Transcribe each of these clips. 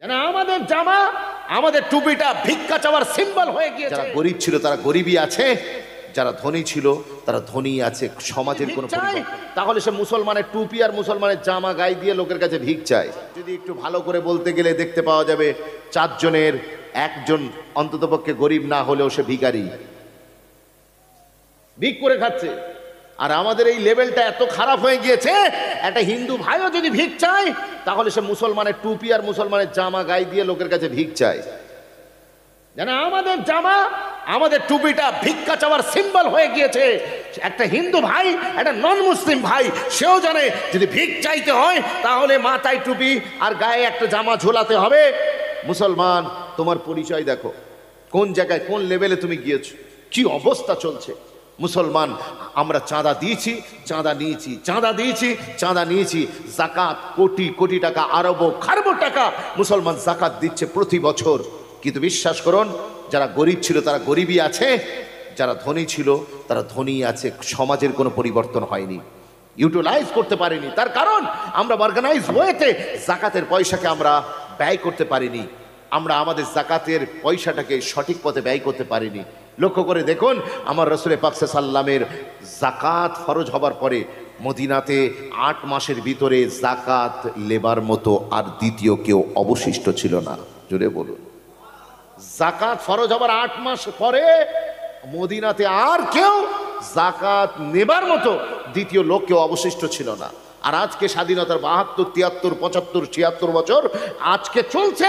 যেন আমাদের জামা আমাদের টুপিটা ভিক্ষা চাওয়ার সিম্বল হয়ে গিয়েছে যারা গরিব ছিল তারা গরিবই আছে যারা ধনী ছিল তারা ধনী আছে সমাজের কোনো তাহলে সে মুসলমানের টুপি আর মুসলমানের জামা গায়ে দিয়ে লোকের কাছে ভিক চায় যদি একটু ভালো করে বলতে গেলে দেখতে পাওয়া যাবে চারজনের একজন অন্ততপক্ষে গরিব না হলেও সে ভিকারি ভিক করে খাচ্ছে আর আমাদের এই লেভেলটা এত খারাপ হয়ে গিয়েছে একটা হিন্দু ভাইও যদি ভিক চায় তাহলে সে মুসলমানের টুপি আর মুসলমানের জামা গায়ে দিয়ে লোকের কাছে ভিক চায় যেন আমাদের জামা আমাদের টুপিটা ভিক্ষা চাওয়ার সিম্বল হয়ে গিয়েছে একটা হিন্দু ভাই একটা নন মুসলিম ভাই সেও জানে যদি ভিক চাইতে হয় তাহলে মাথায় টুপি আর গায়ে একটা জামা ঝোলাতে হবে মুসলমান তোমার পরিচয় দেখো কোন জায়গায় কোন লেভেলে তুমি গিয়েছো কি অবস্থা চলছে মুসলমান আমরা চাঁদা দিয়েছি চাঁদা নিয়েছি চাঁদা দিয়েছি চাঁদা নিয়েছি জাকাত কোটি কোটি টাকা আরব খারব টাকা মুসলমান জাকাত দিচ্ছে প্রতি বছর কিন্তু বিশ্বাস করুন যারা গরিব ছিল তারা গরিবই আছে যারা ধনী ছিল তারা ধনী আছে সমাজের কোনো পরিবর্তন হয়নি ইউটিলাইজ করতে পারিনি তার কারণ আমরা অর্গানাইজ হয়েতে জাকাতের পয়সাকে আমরা ব্যয় করতে পারিনি আমরা আমাদের জাকাতের পয়সাটাকে সঠিক পথে ব্যয় করতে পারিনি লক্ষ্য করে দেখুন আমার রসুল পাকসে সাল্লামের জাকাত ফরজ হবার পরে মদিনাতে আট মাসের ভিতরে জাকাত লেবার মতো আর দ্বিতীয় কেউ অবশিষ্ট ছিল না জোরে বলুন জাকাত ফরজ হবার আট মাস পরে মদিনাতে আর কেউ জাকাত নেবার মতো দ্বিতীয় লোক কেউ অবশিষ্ট ছিল না আর আজকে স্বাধীনতার বাহাত্তর তিয়াত্তর পঁচাত্তর ছিয়াত্তর বছর আজকে চলছে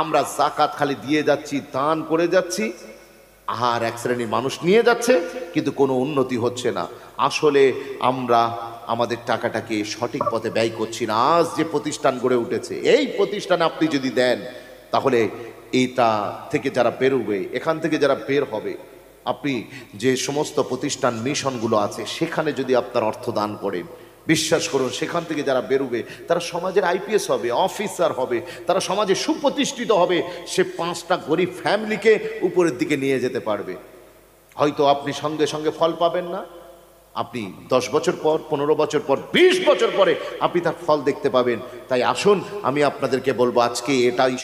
আমরা জাকাত খালি দিয়ে যাচ্ছি দান করে যাচ্ছি আর এক শ্রেণীর মানুষ নিয়ে যাচ্ছে কিন্তু কোনো উন্নতি হচ্ছে না আসলে আমরা আমাদের টাকাটাকে সঠিক পথে ব্যয় করছি না আজ যে প্রতিষ্ঠান গড়ে উঠেছে এই প্রতিষ্ঠানে আপনি যদি দেন তাহলে এইটা থেকে যারা বেরোবে এখান থেকে যারা বের হবে আপনি যে সমস্ত প্রতিষ্ঠান মিশনগুলো আছে সেখানে যদি আপনার অর্থ দান করেন বিশ্বাস করুন সেখান থেকে যারা বেরোবে তারা সমাজের আইপিএস হবে অফিসার হবে তারা সমাজে সুপ্রতিষ্ঠিত হবে সে পাঁচটা গরিব ফ্যামিলিকে উপরের দিকে নিয়ে যেতে পারবে হয়তো আপনি সঙ্গে সঙ্গে ফল পাবেন না আপনি দশ বছর পর পনেরো বছর পর বিশ বছর পরে আপনি তার ফল দেখতে পাবেন তাই আসুন আমি আপনাদেরকে বলবো আজকে এটাই